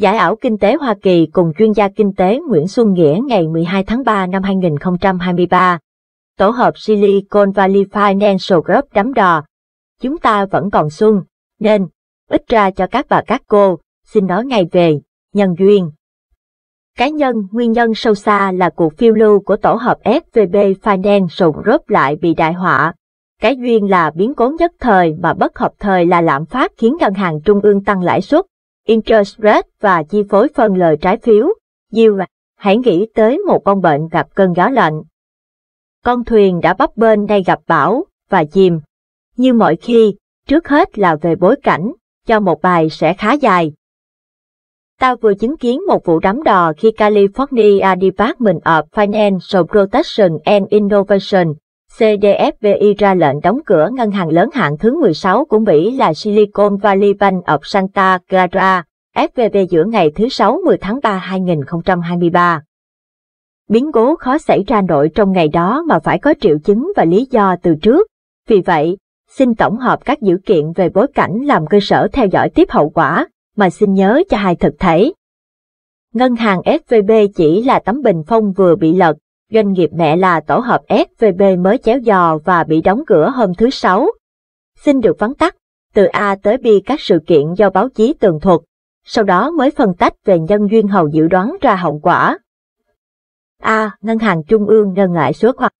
Giải ảo kinh tế Hoa Kỳ cùng chuyên gia kinh tế Nguyễn Xuân Nghĩa ngày 12 tháng 3 năm 2023. Tổ hợp Silicon Valley Financial Group đắm đò. Chúng ta vẫn còn xuân, nên ít ra cho các bà các cô, xin nói ngày về, nhân duyên. Cá nhân, nguyên nhân sâu xa là cuộc phiêu lưu của tổ hợp SVB Financial Group lại bị đại họa. Cái duyên là biến cố nhất thời mà bất hợp thời là lạm phát khiến ngân hàng trung ương tăng lãi suất, interest rate và chi phối phân lời trái phiếu, yield, hãy nghĩ tới một con bệnh gặp cơn gió lạnh. Con thuyền đã bấp bên đây gặp bão và chìm. Như mọi khi, trước hết là về bối cảnh, cho một bài sẽ khá dài. Tao vừa chứng kiến một vụ đắm đò khi California Department of Financial Protection and Innovation CDFVI ra lệnh đóng cửa ngân hàng lớn hạng thứ 16 của Mỹ là Silicon Valley Bank of Santa Clara, FVB giữa ngày thứ Sáu 10 tháng 3 2023. Biến cố khó xảy ra nội trong ngày đó mà phải có triệu chứng và lý do từ trước. Vì vậy, xin tổng hợp các dữ kiện về bối cảnh làm cơ sở theo dõi tiếp hậu quả, mà xin nhớ cho hai thực thể. Ngân hàng SVB chỉ là tấm bình phong vừa bị lật, doanh nghiệp mẹ là tổ hợp SVB mới chéo dò và bị đóng cửa hôm thứ Sáu. Xin được vắn tắt, từ A tới B các sự kiện do báo chí tường thuật, sau đó mới phân tách về nhân duyên hầu dự đoán ra hậu quả. A. Ngân hàng Trung ương ngân ngại số hoặc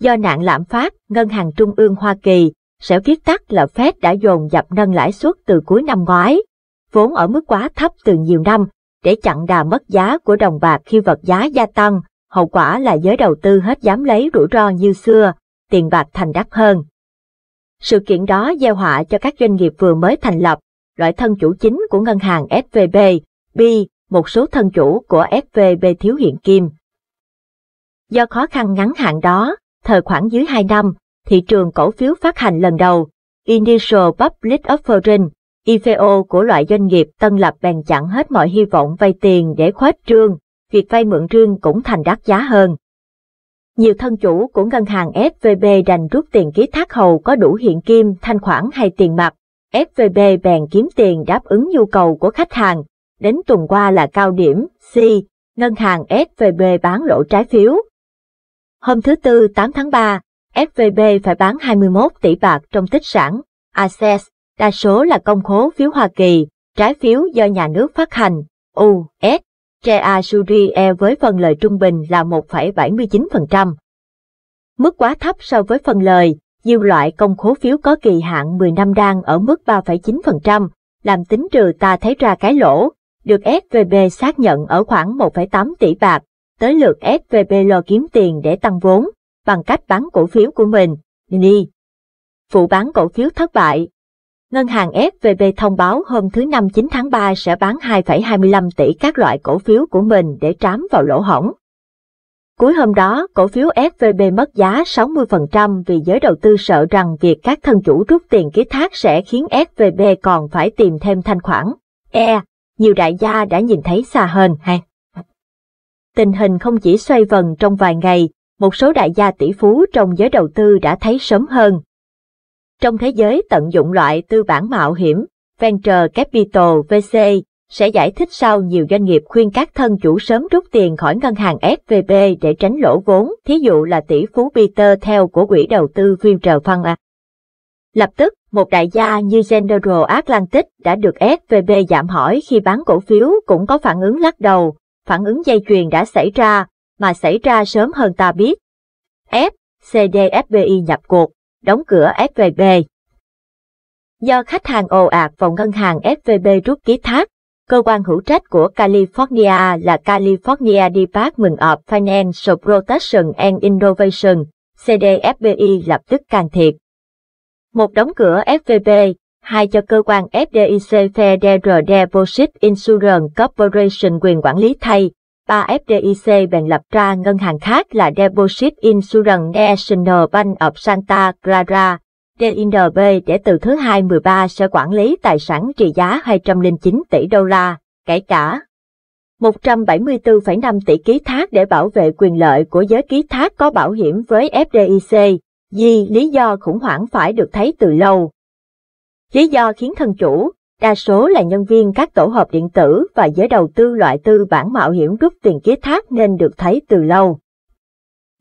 Do nạn lạm phát, Ngân hàng Trung ương Hoa Kỳ, sẽ viết tắt là Fed đã dồn dập nâng lãi suất từ cuối năm ngoái, vốn ở mức quá thấp từ nhiều năm, để chặn đà mất giá của đồng bạc khi vật giá gia tăng hậu quả là giới đầu tư hết dám lấy rủi ro như xưa, tiền bạc thành đắt hơn. Sự kiện đó gieo họa cho các doanh nghiệp vừa mới thành lập, loại thân chủ chính của ngân hàng SVB, B, một số thân chủ của SVB thiếu hiện kim. Do khó khăn ngắn hạn đó, thời khoảng dưới 2 năm, thị trường cổ phiếu phát hành lần đầu, Initial Public Offering, IPO của loại doanh nghiệp tân lập bèn chặn hết mọi hy vọng vay tiền để khoét trương, việc vay mượn riêng cũng thành đắt giá hơn. Nhiều thân chủ của ngân hàng FVB đành rút tiền ký thác hầu có đủ hiện kim, thanh khoản hay tiền mặt. FVB bèn kiếm tiền đáp ứng nhu cầu của khách hàng. Đến tuần qua là cao điểm, C, ngân hàng FVB bán lỗ trái phiếu. Hôm thứ Tư 8 tháng 3, FVB phải bán 21 tỷ bạc trong tích sản, Access đa số là công khố phiếu Hoa Kỳ, trái phiếu do nhà nước phát hành, US, Suri E với phần lời trung bình là 1,79%. Mức quá thấp so với phần lời, nhiều loại công khố phiếu có kỳ hạn 10 năm đang ở mức 3,9%, làm tính trừ ta thấy ra cái lỗ, được SVB xác nhận ở khoảng 1,8 tỷ bạc, tới lượt SVB lo kiếm tiền để tăng vốn, bằng cách bán cổ phiếu của mình, Nini Phụ bán cổ phiếu thất bại, Ngân hàng FVB thông báo hôm thứ Năm 9 tháng 3 sẽ bán 2,25 tỷ các loại cổ phiếu của mình để trám vào lỗ hỏng. Cuối hôm đó, cổ phiếu FVB mất giá 60% vì giới đầu tư sợ rằng việc các thân chủ rút tiền ký thác sẽ khiến FVB còn phải tìm thêm thanh khoản. E, nhiều đại gia đã nhìn thấy xa hơn hay. Tình hình không chỉ xoay vần trong vài ngày, một số đại gia tỷ phú trong giới đầu tư đã thấy sớm hơn trong thế giới tận dụng loại tư bản mạo hiểm, Venture Capital vc sẽ giải thích sau nhiều doanh nghiệp khuyên các thân chủ sớm rút tiền khỏi ngân hàng SVB để tránh lỗ vốn, thí dụ là tỷ phú Peter theo của quỹ đầu tư venture Fund. À. Lập tức, một đại gia như General Atlantic đã được SVB giảm hỏi khi bán cổ phiếu cũng có phản ứng lắc đầu, phản ứng dây chuyền đã xảy ra, mà xảy ra sớm hơn ta biết. F, CDFBI nhập cuộc, đóng cửa SVB. Do khách hàng ồ ạt vào ngân hàng SVB rút ký thác, cơ quan hữu trách của California là California Department of Financial Protection and Innovation, CDFPI lập tức can thiệp. Một đóng cửa SVB, hai cho cơ quan FDIC Federal Deposit Insurance Corporation quyền quản lý thay, Ba FDIC bèn lập ra ngân hàng khác là Deposit Insurance National Bank of Santa Clara, DINB để từ thứ hai 13 sẽ quản lý tài sản trị giá 209 tỷ đô la, kể cả 174,5 tỷ ký thác để bảo vệ quyền lợi của giới ký thác có bảo hiểm với FDIC, vì lý do khủng hoảng phải được thấy từ lâu. Lý do khiến thân chủ, Đa số là nhân viên các tổ hợp điện tử và giới đầu tư loại tư bản mạo hiểm rút tiền ký thác nên được thấy từ lâu.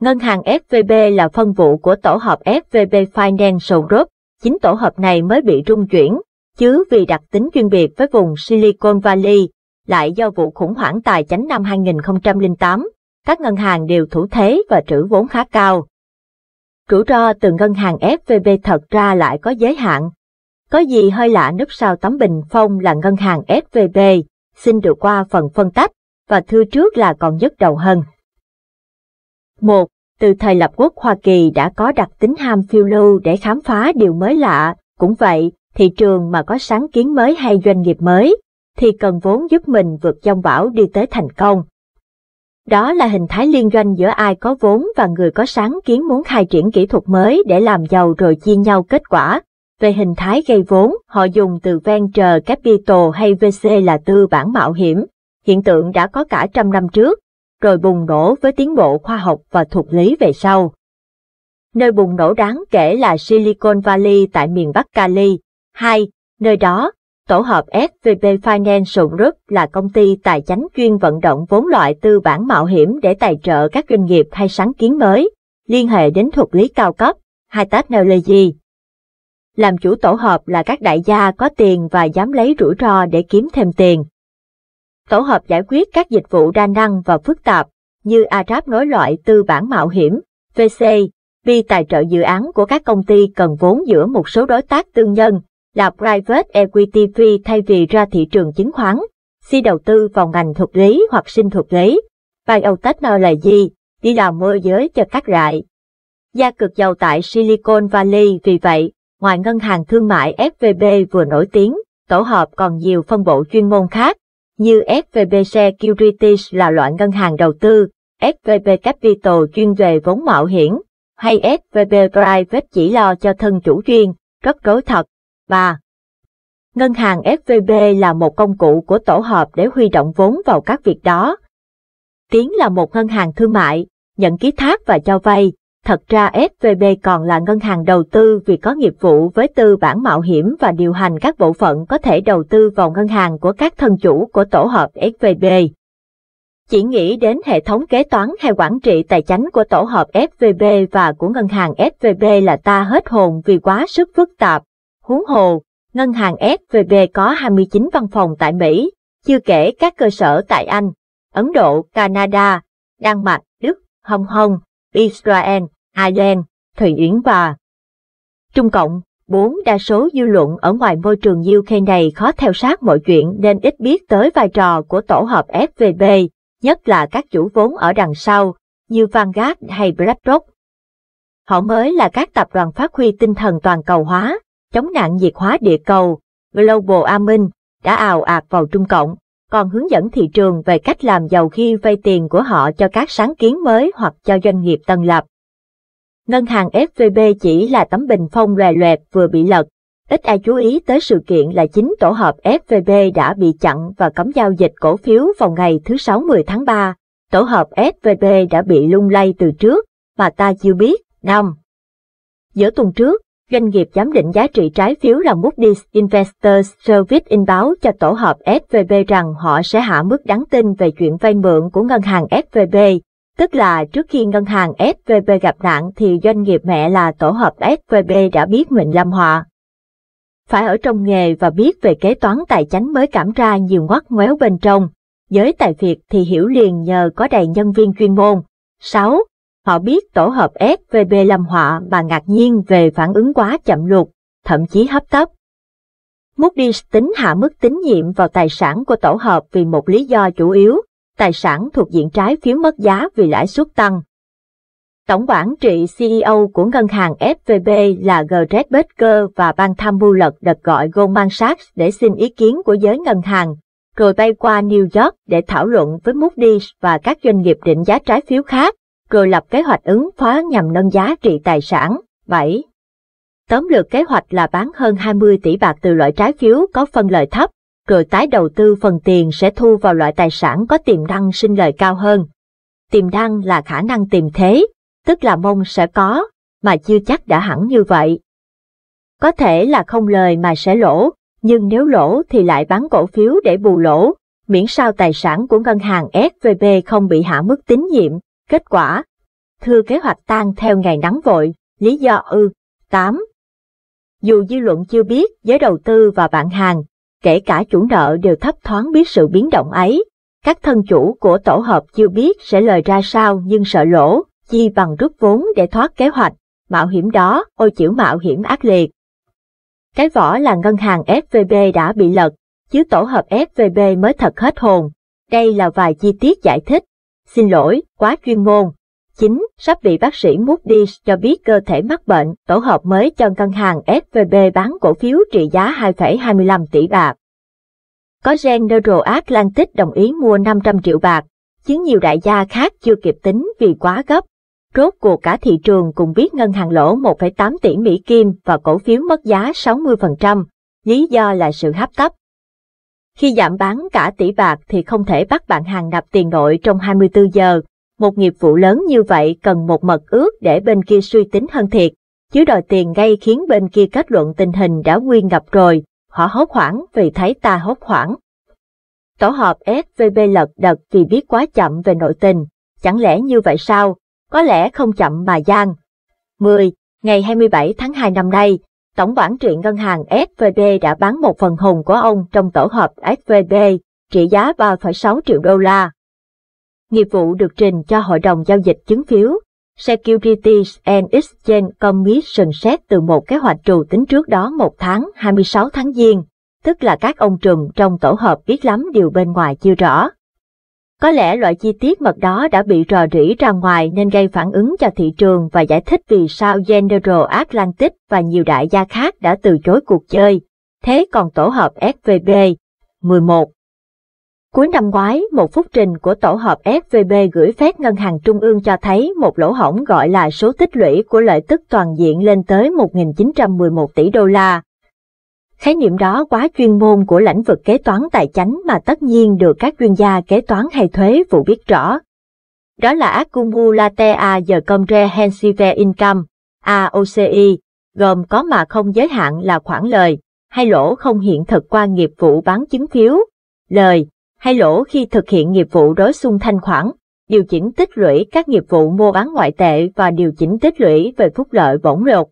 Ngân hàng SVB là phân vụ của tổ hợp SVB Financial Group, chính tổ hợp này mới bị rung chuyển, chứ vì đặc tính chuyên biệt với vùng Silicon Valley, lại do vụ khủng hoảng tài chánh năm 2008, các ngân hàng đều thủ thế và trữ vốn khá cao. Rủi ro từ ngân hàng SVB thật ra lại có giới hạn, có gì hơi lạ núp sau tấm bình phong là ngân hàng SVB, xin được qua phần phân tách, và thư trước là còn nhức đầu hơn. một Từ thời lập quốc Hoa Kỳ đã có đặc tính ham phiêu lưu để khám phá điều mới lạ, cũng vậy, thị trường mà có sáng kiến mới hay doanh nghiệp mới, thì cần vốn giúp mình vượt dòng bão đi tới thành công. Đó là hình thái liên doanh giữa ai có vốn và người có sáng kiến muốn khai triển kỹ thuật mới để làm giàu rồi chia nhau kết quả. Về hình thái gây vốn, họ dùng từ venture capital hay VC là tư bản mạo hiểm, hiện tượng đã có cả trăm năm trước, rồi bùng nổ với tiến bộ khoa học và thuật lý về sau. Nơi bùng nổ đáng kể là Silicon Valley tại miền Bắc Cali. Hai, nơi đó, tổ hợp SVB Financial Group là công ty tài chính chuyên vận động vốn loại tư bản mạo hiểm để tài trợ các doanh nghiệp hay sáng kiến mới, liên hệ đến thuật lý cao cấp, high technology làm chủ tổ hợp là các đại gia có tiền và dám lấy rủi ro để kiếm thêm tiền. Tổ hợp giải quyết các dịch vụ đa năng và phức tạp như Arab nối loại tư bản mạo hiểm, VC, bi tài trợ dự án của các công ty cần vốn giữa một số đối tác tư nhân là Private Equity V thay vì ra thị trường chứng khoán, si đầu tư vào ngành thuộc lý hoặc sinh thuộc lý. Bài là gì? đi làm môi giới cho các rại. Gia cực giàu tại Silicon Valley vì vậy, ngoài ngân hàng thương mại FVB vừa nổi tiếng, tổ hợp còn nhiều phân bộ chuyên môn khác, như FVB Securities là loại ngân hàng đầu tư, FVB Capital chuyên về vốn mạo hiểm, hay FVB Private chỉ lo cho thân chủ chuyên, rất đối thật. 3. Ngân hàng FVB là một công cụ của tổ hợp để huy động vốn vào các việc đó. Tiến là một ngân hàng thương mại, nhận ký thác và cho vay, Thật ra FVB còn là ngân hàng đầu tư vì có nghiệp vụ với tư bản mạo hiểm và điều hành các bộ phận có thể đầu tư vào ngân hàng của các thân chủ của tổ hợp FVB. Chỉ nghĩ đến hệ thống kế toán hay quản trị tài chính của tổ hợp FVB và của ngân hàng FVB là ta hết hồn vì quá sức phức tạp. Huống hồ, ngân hàng FVB có 29 văn phòng tại Mỹ, chưa kể các cơ sở tại Anh, Ấn Độ, Canada, Đan Mạch, Đức, Hồng Kông, Israel, Ireland, Thụy Yến và Trung Cộng. Bốn Đa số dư luận ở ngoài môi trường UK này khó theo sát mọi chuyện nên ít biết tới vai trò của tổ hợp FVB, nhất là các chủ vốn ở đằng sau, như Vanguard hay BlackRock. Họ mới là các tập đoàn phát huy tinh thần toàn cầu hóa, chống nạn diệt hóa địa cầu, Global Amin, đã ào ạt vào Trung Cộng còn hướng dẫn thị trường về cách làm giàu khi vay tiền của họ cho các sáng kiến mới hoặc cho doanh nghiệp tân lập. Ngân hàng FVB chỉ là tấm bình phong lòe loẹt vừa bị lật, ít ai chú ý tới sự kiện là chính tổ hợp FVB đã bị chặn và cấm giao dịch cổ phiếu vào ngày thứ Sáu 10 tháng 3. Tổ hợp FVB đã bị lung lay từ trước, mà ta chưa biết. Năm Giữa tuần trước, doanh nghiệp giám định giá trị trái phiếu là Moody's Investors Service in báo cho tổ hợp SVB rằng họ sẽ hạ mức đáng tin về chuyện vay mượn của ngân hàng SVB, tức là trước khi ngân hàng SVB gặp nạn thì doanh nghiệp mẹ là tổ hợp SVB đã biết mình lâm họa. Phải ở trong nghề và biết về kế toán tài chính mới cảm ra nhiều ngoắt ngoéo bên trong, giới tài Việt thì hiểu liền nhờ có đầy nhân viên chuyên môn. 6. Họ biết tổ hợp SVB làm họa và ngạc nhiên về phản ứng quá chậm lụt, thậm chí hấp tấp. Moody's tính hạ mức tín nhiệm vào tài sản của tổ hợp vì một lý do chủ yếu, tài sản thuộc diện trái phiếu mất giá vì lãi suất tăng. Tổng quản trị CEO của ngân hàng SVB là greg Baker và ban tham mưu lật đật gọi Goldman Sachs để xin ý kiến của giới ngân hàng, rồi bay qua New York để thảo luận với Moody's và các doanh nghiệp định giá trái phiếu khác rồi lập kế hoạch ứng phó nhằm nâng giá trị tài sản. 7. Tóm lược kế hoạch là bán hơn 20 tỷ bạc từ loại trái phiếu có phân lợi thấp, rồi tái đầu tư phần tiền sẽ thu vào loại tài sản có tiềm năng sinh lời cao hơn. Tiềm năng là khả năng tìm thế, tức là mong sẽ có, mà chưa chắc đã hẳn như vậy. Có thể là không lời mà sẽ lỗ, nhưng nếu lỗ thì lại bán cổ phiếu để bù lỗ, miễn sao tài sản của ngân hàng SVB không bị hạ mức tín nhiệm, Kết quả, thưa kế hoạch tan theo ngày nắng vội, lý do ư, 8. Dù dư luận chưa biết, giới đầu tư và bạn hàng, kể cả chủ nợ đều thấp thoáng biết sự biến động ấy. Các thân chủ của tổ hợp chưa biết sẽ lời ra sao nhưng sợ lỗ, chi bằng rút vốn để thoát kế hoạch, mạo hiểm đó, ôi chữ mạo hiểm ác liệt. Cái vỏ là ngân hàng FVB đã bị lật, chứ tổ hợp FVB mới thật hết hồn. Đây là vài chi tiết giải thích Xin lỗi, quá chuyên môn. 9. Sắp bị bác sĩ Moody cho biết cơ thể mắc bệnh, tổ hợp mới cho ngân hàng SVB bán cổ phiếu trị giá 2,25 tỷ bạc. Có gen Neuro Atlantic đồng ý mua 500 triệu bạc, khiến nhiều đại gia khác chưa kịp tính vì quá gấp. Rốt cuộc cả thị trường cùng biết ngân hàng lỗ 1,8 tỷ Mỹ Kim và cổ phiếu mất giá 60%, lý do là sự hấp tấp. Khi giảm bán cả tỷ bạc thì không thể bắt bạn hàng nạp tiền nội trong 24 giờ. Một nghiệp vụ lớn như vậy cần một mật ước để bên kia suy tính hơn thiệt. Chứ đòi tiền ngay khiến bên kia kết luận tình hình đã nguy ngập rồi. Họ hốt hoảng vì thấy ta hốt hoảng. Tổ hợp SVB lật đật vì biết quá chậm về nội tình. Chẳng lẽ như vậy sao? Có lẽ không chậm mà gian. 10. Ngày 27 tháng 2 năm nay, Tổng quản trị ngân hàng SVB đã bán một phần hùng của ông trong tổ hợp SVB, trị giá 3,6 triệu đô la. Nghiệp vụ được trình cho Hội đồng Giao dịch chứng phiếu Securities and Exchange Commission xét từ một kế hoạch trù tính trước đó một tháng 26 tháng Giêng, tức là các ông trùm trong tổ hợp biết lắm điều bên ngoài chưa rõ. Có lẽ loại chi tiết mật đó đã bị rò rỉ ra ngoài nên gây phản ứng cho thị trường và giải thích vì sao General Atlantic và nhiều đại gia khác đã từ chối cuộc chơi. Thế còn tổ hợp SVB 11 Cuối năm ngoái, một phúc trình của tổ hợp SVB gửi phép ngân hàng trung ương cho thấy một lỗ hổng gọi là số tích lũy của lợi tức toàn diện lên tới 1.911 tỷ đô la, Khái niệm đó quá chuyên môn của lĩnh vực kế toán tài chánh mà tất nhiên được các chuyên gia kế toán hay thuế vụ biết rõ. Đó là Accumulatea giờ Comprehensive Income, AOCI, gồm có mà không giới hạn là khoản lời, hay lỗ không hiện thực qua nghiệp vụ bán chứng phiếu, lời, hay lỗ khi thực hiện nghiệp vụ đối xung thanh khoản, điều chỉnh tích lũy các nghiệp vụ mua bán ngoại tệ và điều chỉnh tích lũy về phúc lợi bổng lột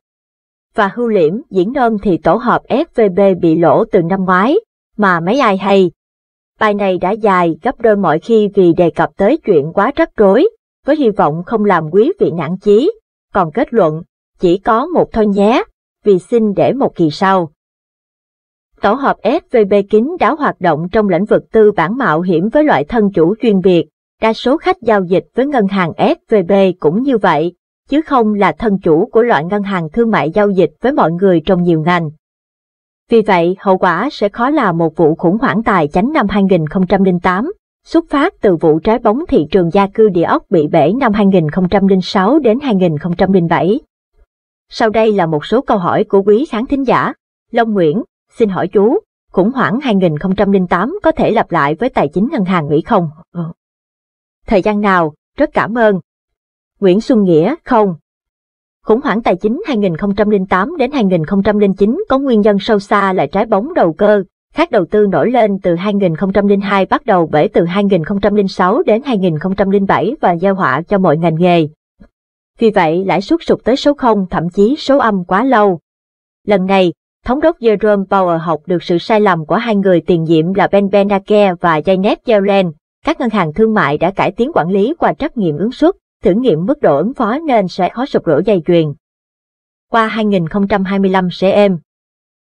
và Hưu Liễm diễn nôm thì tổ hợp SVB bị lỗ từ năm ngoái, mà mấy ai hay. Bài này đã dài gấp đôi mọi khi vì đề cập tới chuyện quá rắc rối, với hy vọng không làm quý vị nản chí. Còn kết luận, chỉ có một thôi nhé, vì xin để một kỳ sau. Tổ hợp SVB kín đáo hoạt động trong lĩnh vực tư bản mạo hiểm với loại thân chủ chuyên biệt. Đa số khách giao dịch với ngân hàng SVB cũng như vậy, chứ không là thân chủ của loại ngân hàng thương mại giao dịch với mọi người trong nhiều ngành. Vì vậy, hậu quả sẽ khó là một vụ khủng hoảng tài chánh năm 2008, xuất phát từ vụ trái bóng thị trường gia cư địa ốc bị bể năm 2006 đến 2007. Sau đây là một số câu hỏi của quý khán thính giả. Long Nguyễn, xin hỏi chú, khủng hoảng 2008 có thể lặp lại với tài chính ngân hàng Mỹ không? Thời gian nào? Rất cảm ơn. Nguyễn Xuân Nghĩa không. Khủng hoảng tài chính 2008 đến 2009 có nguyên nhân sâu xa là trái bóng đầu cơ, khác đầu tư nổi lên từ 2002 bắt đầu bể từ 2006 đến 2007 và gieo họa cho mọi ngành nghề. Vì vậy, lãi suất sụt tới số 0 thậm chí số âm quá lâu. Lần này, thống đốc Jerome Powell học được sự sai lầm của hai người tiền nhiệm là Ben Bernanke và Janet Yellen. Các ngân hàng thương mại đã cải tiến quản lý qua trách nghiệm ứng suất, thử nghiệm mức độ ứng phó nên sẽ khó sụp đổ dây chuyền. Qua 2025 sẽ êm,